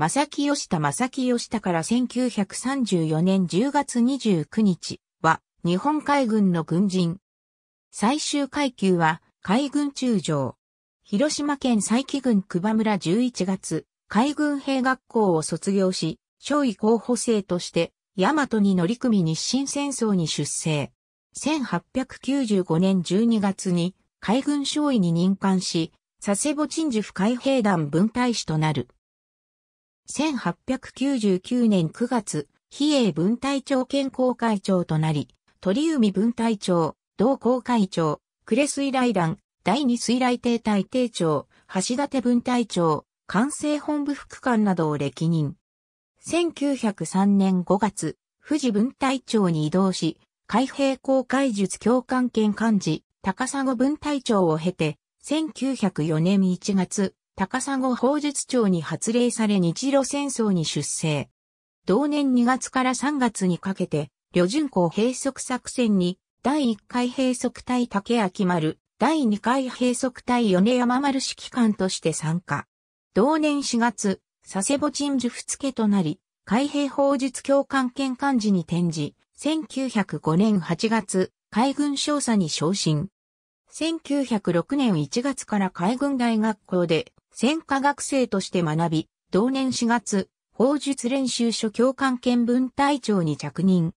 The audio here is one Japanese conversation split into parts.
正木義田正木義田から1934年10月29日は日本海軍の軍人。最終階級は海軍中将。広島県佐伯郡久場村11月、海軍兵学校を卒業し、少尉候補生として、大和に乗り組み日清戦争に出征。1895年12月に海軍少尉に任官し、佐世保鎮守府海兵団分隊士となる。1899年9月、比叡文隊長兼公会長となり、鳥海文隊長、同公会長、呉水雷団、第二水雷艇隊艇長、橋立文隊長、管制本部副官などを歴任。1903年5月、富士文隊長に移動し、海兵公会術教官兼幹事、高砂文隊長を経て、1904年1月、高砂法術庁に発令され日露戦争に出征。同年2月から3月にかけて、旅順港閉塞作戦に、第1回閉塞隊竹秋丸、第2回閉塞隊米山丸指揮官として参加。同年4月、佐世保鎮守府付となり、海兵法術教官兼幹事に転じ、1905年8月、海軍少佐に昇進。1906年1月から海軍大学校で専科学生として学び、同年4月、法術練習所教官兼分隊長に着任。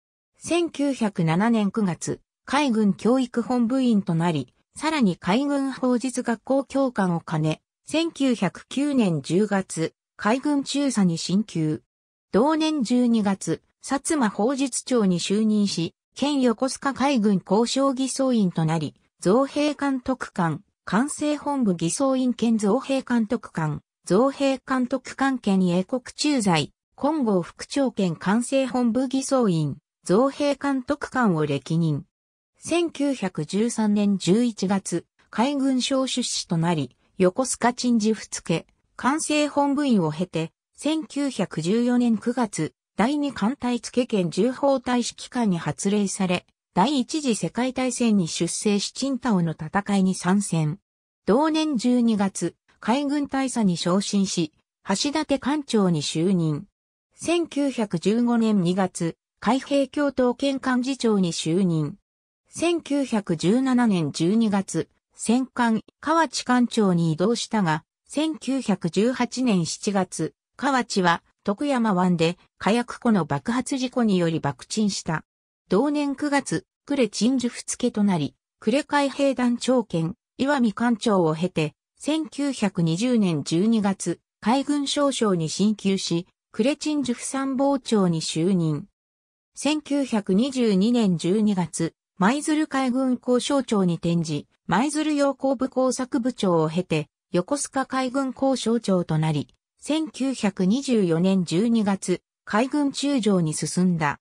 1907年9月、海軍教育本部員となり、さらに海軍法術学校教官を兼ね、1909年10月、海軍中佐に進級。同年12月、薩摩法術長に就任し、県横須賀海軍交渉偽装員となり、造兵監督官、管制本部偽装院兼造兵監督官、造兵監督官兼英国駐在、金剛副長兼管制本部偽装院、造兵監督官を歴任。1913年11月、海軍省出資となり、横須賀鎮治府付、管制本部員を経て、1914年9月、第二艦隊付県重砲隊指揮官に発令され、第一次世界大戦に出征しチンタオの戦いに参戦。同年12月、海軍大佐に昇進し、橋立艦長に就任。1915年2月、海兵協闘県幹事長に就任。1917年12月、戦艦河内艦長に移動したが、1918年7月、河内は徳山湾で火薬庫の爆発事故により爆沈した。同年9月、呉鎮守府付となり、呉海兵団長兼、岩見艦長を経て、1920年12月、海軍少将に進級し、呉鎮守府参謀長に就任。1922年12月、舞鶴海軍交渉長に転じ、舞鶴洋工部工作部長を経て、横須賀海軍交渉長となり、1924年12月、海軍中将に進んだ。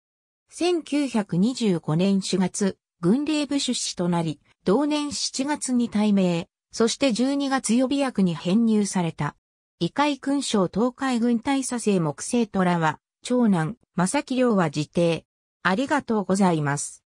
1925年4月、軍令部出資となり、同年7月に退名、そして12月予備役に編入された。異界勲章東海軍大佐制木星虎は、長男、正木亮は自邸。ありがとうございます。